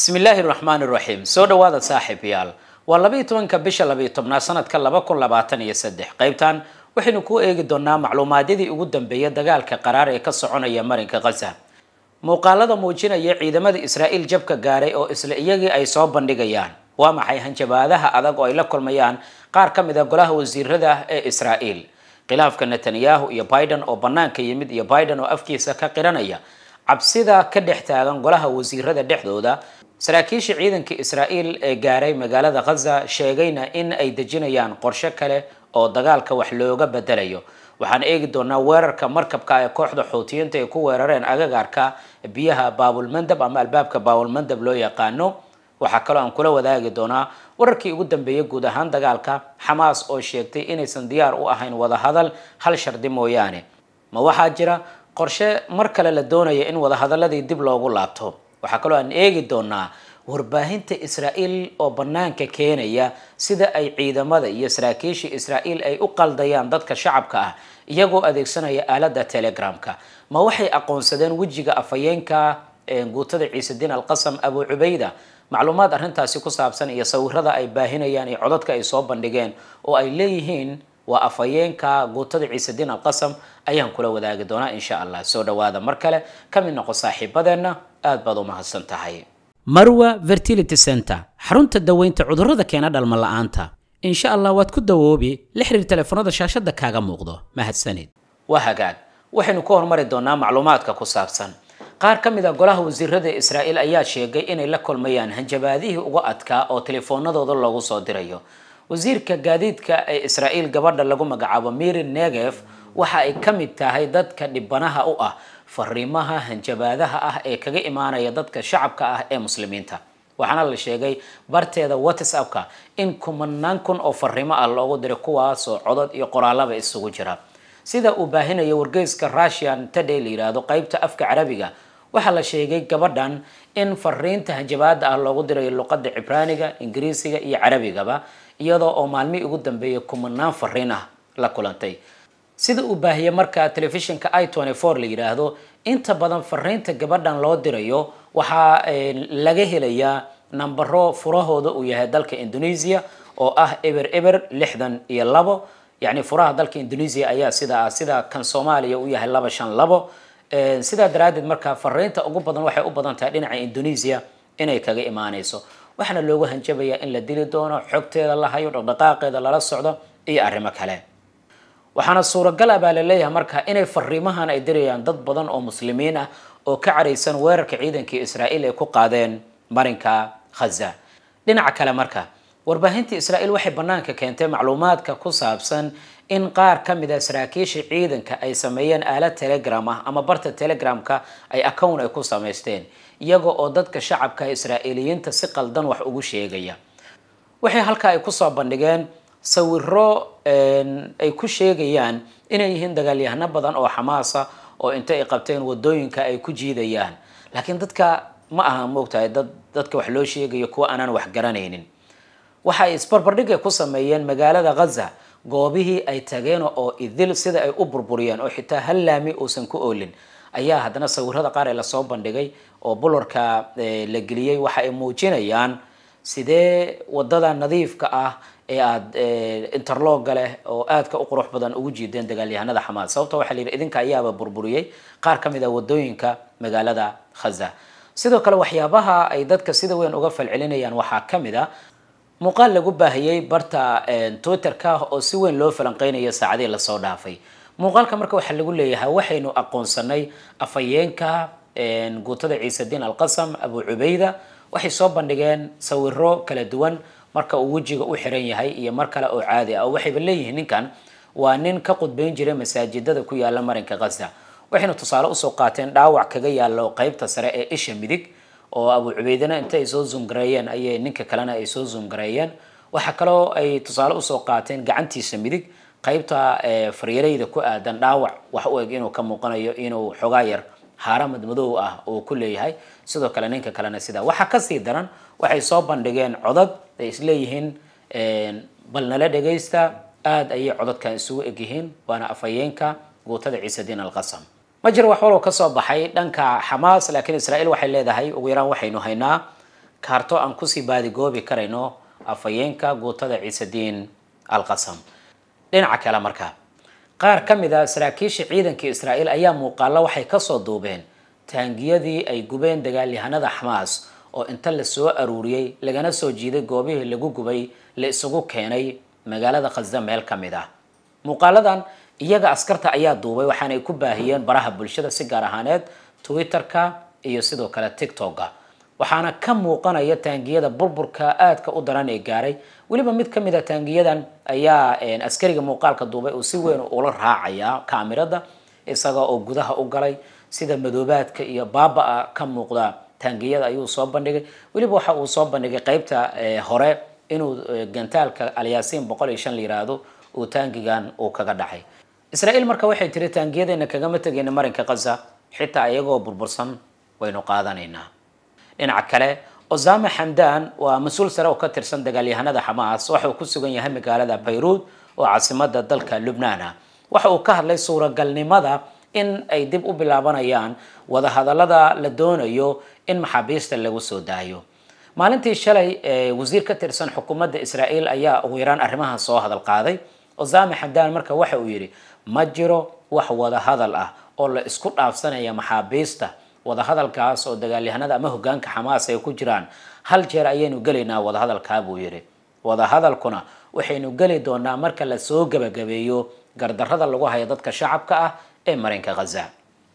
بسم الله الرحمن الرحيم سو دوادا صاحب يال واللبي توانك بشا لبي تمنا سنة كلبا كل باتن يسدح قيبتان وحين كو ايق دونا معلومات دي اقود دنبيا دقال كقرار ايكسعون يمارين كغزة muuqaalada muujinaya ciidamada israa'iil jabka gaaray oo isla iyagii ay soo bandhigayaan waa maxay hanjabaadaha adag oo ay la kulmayaan qaar ka mid a golaha wasiirada ah ee israa'iil khilaafka netanyahu iyo biden oo bannaanka yimid iyo biden oo afkiisa ka qiranaya cabsida ka dhex taagan golaha wasiirada dhexdooda saraakiishii ciidanka israa'iil ee gaaray magaalada khaza sheegayna in ay dejinayaan qorshe kale oo dagaalka wax looga bedelayo waxaan eegi doonaa weerarka markabka ee kooxda xuutiyiinta ay ku weerareen agagaarka biyaha baabulmandab ama albaabka baabulmandab loo yaqaano waxaa kaloo aan kula wadaagi doonaa wararkii ugu dambeeyey guud ahaan dagaalka xamaas oo sheegtay inaysan diyaar u ahayn wadahadal hal shardi mooyaane ma waxaa jira qorshe mar kale la doonaya in wadahadaladii dib loogu laabto وحكلو أن إيجي دونا ورباهنت إسرائيل أو بنان كينيا سيدا أي عيدا ماذا يسراكيش إسرائيل أي أقل ديان ضدك شعبك يجو أذيك سنة يا ألدى تيليجرامكا ما وحي أقون سدين وجيغا أفاينكا غوتد عيسى الدين القسم أبو عبيدة معلومات أرهن تاسي كساب سنة يصور هذا أي باهنا يعني عددك أي صوب أو أي ليهين وأفاينكا غوتد عيسى الدين القسم أيان كلا وذاك دونا إن شاء الله سودا وهذا مركلة كم نقو صاحب بدنا aad baad u mahadsan tahay marwa fertility center xarunta daweynta cudurrada keena dhalma la'aanta insha allah waad ku dawoobi la xiriir telefoonada shaashadda kaaga muuqdo mahadsanid waa hagaag waxaynu ku hormari doonaa macluumaadka ku saabsan qaar ka mid a ah golaha wasiirada israa'iil ayaa sheegay inay la kulmayaan hanjabaadihii uga adkaa oo telefoonadooda loogu soo dirayo wasiirka gaadiidka ee israa'iil gabadha lagu magacaabo mirin negev waxa ay ka mid tahay dadka dhibanaha u ah fariimaha hanjabaadaha ah ee kaga imaanaya dadka shacabka ah ee muslimiinta waxaana la sheegay barteeda whatsappka in kumanaan kun oo fariimo ah loogu diray kuwaasoo codod iyo qoraalaba isugu jira sida uu baahinaya wargeyska russian today la yidhaahdo qeybta afka carabiga waxaa la sheegay gabadhan in fariinta hanjabaada ah loogu diray luqada cibraaniga ingiriisiga iyo carabigaba iyadoo oo maalmihii ugu dambeeyay kumanaan fariin ah la kulantay sida uu baahiyey marka telefishinka itony for la yidhaahdo inta badan fariinta gabadhan loo dirayo waxaa eh, laga helayaa nambaro furahooda uu yahay dalka indonesia oo ah eber eber lixdan iyo labo yacni furaha dalka indonesia ayaa sidaa sida kan soomaaliya u yahay laba shan labo eh, sidaa daraaddeed markaa fariinta ugu badan waxay u badan tahay dhinaca indonesia inay kaga imaanayso waxaana loogu hanjabayaa in la dili doono xogteeda la hayo dhaqdhaqaaqeeda lala socdo iyo arrimo kale waxaana suuragala ah baa laleeyahay marka inay fariimahan ay dirayaan dad badan oo muslimiin ah oo ka caraysan weerarka ciidankii israa'iil ay ku qaadeen marinka khaza dhinaca kale marka warbaahintii israa'iil waxay bannaanka keentay macluumaadka ku saabsan in qaar ka mid a saraakiisha ciidanka ay sameeyeen aalad telegram ah ama barta telegramka ay account ay ku samaysteen iyaga oo dadka shacabka israa'iiliyiinta si qaldan wax ugu sheegaya waxay halka ay kusoo bandhigeen sawiro eh, ay ku sheegayaan inay yihiin dagaalyahano badan oo xamaasa oo inta ay qabteen wadooyinka ay ku jiidayaan laakiin dadka ma aha moogtahay dad dadka wax loo sheegayo kuwa aanaan wax garanaynin waxay isbarbardhig ay ku sameeyeen magaalada khaza goobihii ay tageen oo idil sida ay u burburiyeen oo xitaa hal laami uusan ku oolin ayaa haddana sawirada qaar ee lasoo bandhigay oo bularka eh, la geliyey waxa ay muujinayaan sidee wadada nadiifka ah ee aad interlooga leh oo aadka u qurux badan ugu jiideen dagaalyahanada xamaas sababto waxaa la yidhi idinka ayaaba burburiyey qaar ka mid a ah wadooyinka magaalada khaza sidoo kale waxyaabaha ay dadka sida weyn uga falcelinayaan waxaa ka mid a ah, muuqaal lagu baahiyey barta twitterka oo si weyn loo falanqeynayo saacadihii lasoo dhaafay muuqaalka marka waxaa lagu leeyahay waxaynu aqoonsanay afayeenka guutada ciise alqasam abu cubayda waxay soo bandhigeen sawiro kala duwan marka uu wejiga u xiran yahay iyo mar kale oo caadi ah oo waxayba leeyihiin ninkan waa nin ka qudbayn jiray masaajidada ku yaala marinka khaza waxayna tusaale usoo qaateen dhaawac kaga yaalo qeybta sare ee isha midig oo abu cubeydena inta ay soo zoomgareeyeen ayay ninka kalena ay soo zoomgareeyeen waxaa kaloo ay tusaale usoo qaateen gacantiisa midig qaybta eh, fariirayda ku aadan dhaawac wax u eg inuu ka muuqanayo inuu xogaa yar xaaramad madow ah uu ku leeyahay sidoo kale ninka kalena sida waxaa kasii daran waxay soo bandhigeen codad ay isleeyihiin bal nala dhegaysta aada ayay codadkan isugu egyihiin waana afhayeenka guutada ciise diin alqasam ma jiro wax walow kasoo baxay dhanka xamaas laakiin israa'iil waxay leedahay ugu yaraan waxaynu haynaa kaarto aan kusii baadigoobi karayno afhayeenka guutada ciise diin alqasam dhinaca kale markaa qaar ka mid ah saraakiisha ciidankii israa'iil ayaa muuqaalla waxay kasoo duubeen taangiyadii ay gubeen dagaalyahanada xamaas oo inta la soo aruuriyey lagana soo jiiday goobihii lagu gubay la isugu keenay magaalada khasda meel ka mid ah muuqaaladan iyaga askarta ayaa duubay waxaanay ku baahiyeen baraha bulshada si gaar ahaaneed twitter-ka iyo sidoo kale tictokga waxaana ka muuqanaya taangiyada burburka aadka u daran ee gaaray weliba mid ka mid a ah taangiyadan ayaa askariga muuqaalka duubay uu si weyn ula raacaya kaamirada isaga oo gudaha u galay sida madoobaadka iyo baaba-a ka muuqda taangiyada ayuu soo bandhigay weliba waxa uu soo bandhigay qeybta hore inuu e, gantaalka alyaasiin boqol iyo shan la yiraahdo uu taangigan uu kaga dhacay israael marka waxay tiri taangiyadeena kagama tegayna marinka kaza xitaa iyagoo burbursan waynu qaadanaynaa dhinaca kale osama xamdan waa mas-uul sare oo ka tirsan dagaalyahanada xamaas waxauu uu ku sugan yahay magaalada bayruud oo caasimada dalka lubnaan ah. waxa uu ka hadlay suuragalnimada in ay dib u bilaabanayaan wadahadalada la doonayo in maxaabiista lagu soo daayo maalintii shalay eh, wasiir ka tirsan xukuumadda israa'iil ayaa ugu yaraan arrimaha soo hadal qaaday osama xamdan marka waxa uu yidhi ma jiro wax wada hadal ah oo la isku dhaafsanaya maxaabiista wadahadalkaas oo dagaalyahanada ama hogaanka xamaas ay ku jiraan hal jeer ayaynu gelaynaa wadahadalkaa buu yidhi wadahadalkuna waxaynu geli doonaa marka lasoo gebagabeeyo gardarada lagu hayo dadka shacabka ah ee marinka khaza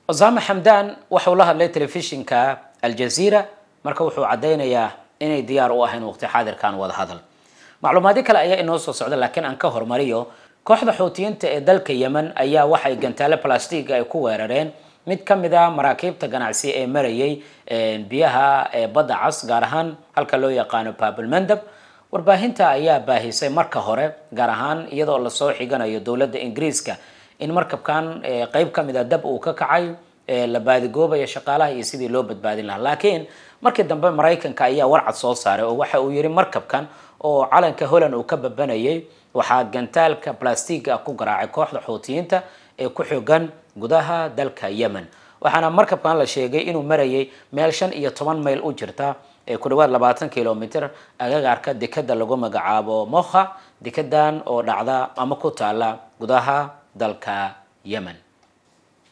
cusaama xamdan waxau la hadlay telefishinka aljaziira marka wuxuu caddaynayaa inay diyaar u ahayn waqti xaadirkan wadahadal macluumaadyo kale ayaa inoo soo socda laakiin aan ka hormariyo kooxda xuutiyiinta ee dalka yemen ayaa waxay gantaale balastiga ay ku weerareen mid ka mid a ah maraakiibta ganacsi ee marayay biyaha badda cas gaar ahaan halka loo yaqaano babelmandab warbaahinta ayaa baahisay marka hore gaar ahaan iyadoo lasoo xiganayo dowladda ingiriiska in markabkan qeyb ka mid a ah dab uu ka kacay la baadigoobaya shaqaalaha iyo sidii loo badbaadin lahaa laakiin markii dambe maraykanka ayaa warcad soo saaray oo waxa uu yihi markabkan oo calanka holland uu ka babanayay waxaa gantaalka blastiga ku garaacay kooxda xuutiyiinta ee ku xogan gudaha dalka yemen waxaana markabkan la sheegay inuu marayay meel shan iyo toban mayl u jirta ee ku dhawaad labaatan kilomiter agagaarka dekada lagu magacaabo mokha dekadan oo dhacda ama ku taala gudaha dalka yemen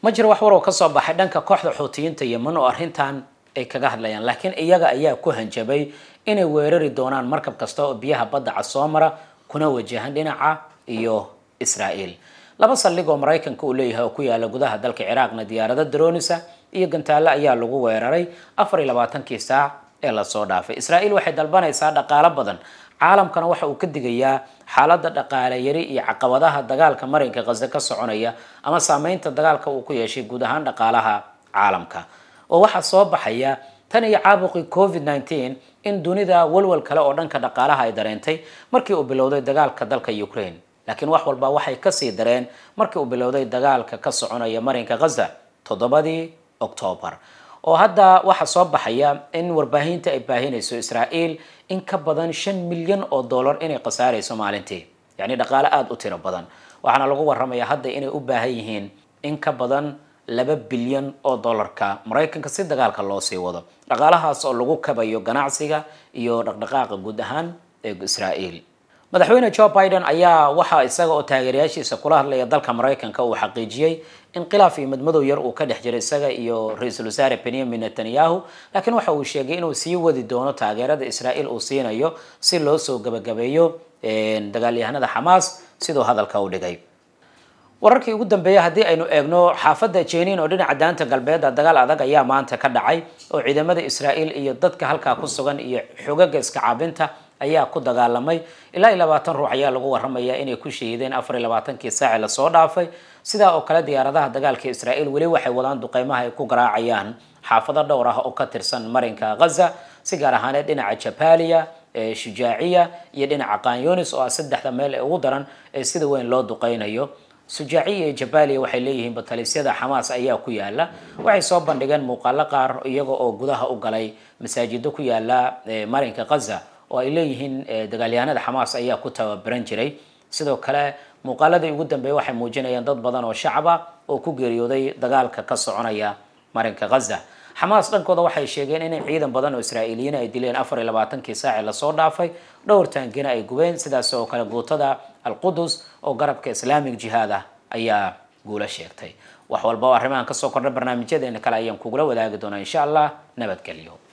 ma jiro wax waroo kasoo baxay dhanka kooxda xuutiyiinta yemen oo arintan ay kaga hadlayaan laakiin iyaga ayaa ku hanjabay inay weerari doonaan markab kasta oo biyaha badda cad soo mara kuna wajahan dhinaca iyo israael laba saldhig oo maraykanka uu leeyahay oo ku yaala gudaha dalka ciraaqna diyaarado daroonisa iyo gantaale ayaa lagu weeraray afar iyo labaatankii saac ee lasoo dhaafay israa'iil waxay dalbanaysaa dhaqaalo badan caalamkana waxa uu ka digayaa xaaladda dhaqaale yari iyo caqabadaha dagaalka marinka qase ka soconaya ama saameynta dagaalka uu ku yeeshay guud ahaan dhaqaalaha caalamka oo waxaa soo baxaya tan iyo caabuqii covid nneteen in dunida walwal kale oo dhanka dhaqaalaha ay dareentay markii uu bilowday dagaalka dalka ukrain laakiin wax walba waxay kasii dareen markii uu bilowday dagaalka ka soconaya marinka ghaza toddobadii octoobar oo hadda waxaa soo baxaya in warbaahinta ay baahinayso israael in ka badan shan milyan oo dollar inay khasaarayso maalintii yacni dhaqaale aada u tiro badan waxaana lagu warramaya hadda inay u baahan yihiin in ka badan laba bilyan oo dollarka maraykanka si dagaalka loo sii wado dhaqaalahaas oo lagu kabayo ganacsiga iyo dhaqdhaqaaqa guud ahaan ee israael madaxweyne jo biden ayaa waxaa isaga oo taageerayaashiisa kula hadlaya dalka maraykanka uu xaqiijiyey in khilaaf iyo madmadow yar uu ka dhex jiray isaga iyo ra-iisul wasaare benyamin netanyahu laakiin waxa uu sheegay inuu sii wadi doono taageerada israael uu siinayo si loo soo gabagabeeyo dagaalyahanada xamaas siduu hadalka u dhigay wararkii ugu dambeeya haddii aynu eegno xaafadda jeniin oo dhinaca daanta galbeed dagaal adag ayaa maanta ka dhacay oo ciidamada israael iyo dadka halkaa ku sugan iyo xogaga iska caabinta ayaa ku dagaalamay ilaa iyo labaatan ruux ayaa lagu waramayaa inay ku shahiideen afar iyo labaatankii saaci lasoo dhaafay sidaa oo kale diyaaradaha dagaalka israa'iil weli waxay wadaan duqeymaha ay ku garaacayaan xaafado dhowr ah oo ka tirsan marinka ghaza si gaar ahaaneed dhinaca jabaliya shujaaciya iyo dhinaca kanyonis oo ah saddexda meel ee ugu daran ee sida weyn loo duqeynayo sujaaciya iyo jabaliya waxay leeyihiin talisyada xamaas ayaa ku yaala waxay soo bandhigeen muuqaalo qaar iyaga oo gudaha u galay masaajido ku yaala marinka ghaza oo ay leeyihiin eh, dagaalyahanada xamaas ayaa ku tababaran jiray sidoo kale muuqaaladii ugu dambeeya waxay muujinayaan dad badan oo shacaba oo ku geeriyooday dagaalka ka soconaya marinka ghaza xamaas dhankooda waxay sheegeen inay ciidan badan oo israa'iiliyiin ay dileen afar iyo labaatankii saaci lasoo dhaafay dhowr taangina ay gubeen sidaas oo kale guutada alqudus oo garabka islaamic jihaad ah ayaa guulo sheegtay wax walba oo arrimahan kasoo kordha barnaamijyadeena kale ayaan kugula wadaagi doonaa insha allah nabadgelyo